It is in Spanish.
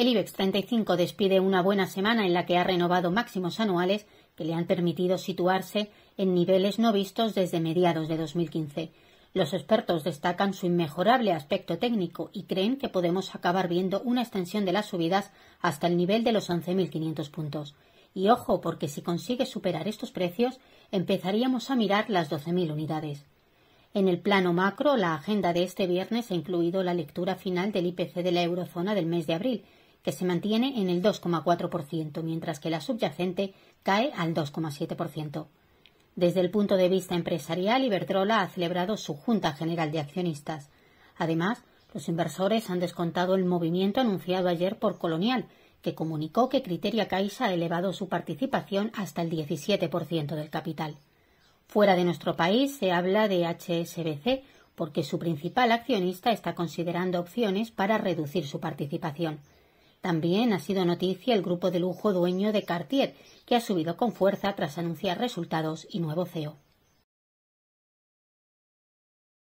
El IBEX 35 despide una buena semana en la que ha renovado máximos anuales que le han permitido situarse en niveles no vistos desde mediados de 2015. Los expertos destacan su inmejorable aspecto técnico y creen que podemos acabar viendo una extensión de las subidas hasta el nivel de los 11.500 puntos. Y ojo, porque si consigue superar estos precios, empezaríamos a mirar las 12.000 unidades. En el plano macro, la agenda de este viernes ha incluido la lectura final del IPC de la eurozona del mes de abril, que se mantiene en el 2,4%, mientras que la subyacente cae al 2,7%. Desde el punto de vista empresarial, Iberdrola ha celebrado su Junta General de Accionistas. Además, los inversores han descontado el movimiento anunciado ayer por Colonial, que comunicó que Criteria Caixa ha elevado su participación hasta el 17% del capital. Fuera de nuestro país se habla de HSBC porque su principal accionista está considerando opciones para reducir su participación. También ha sido noticia el grupo de lujo dueño de Cartier, que ha subido con fuerza tras anunciar resultados y nuevo CEO.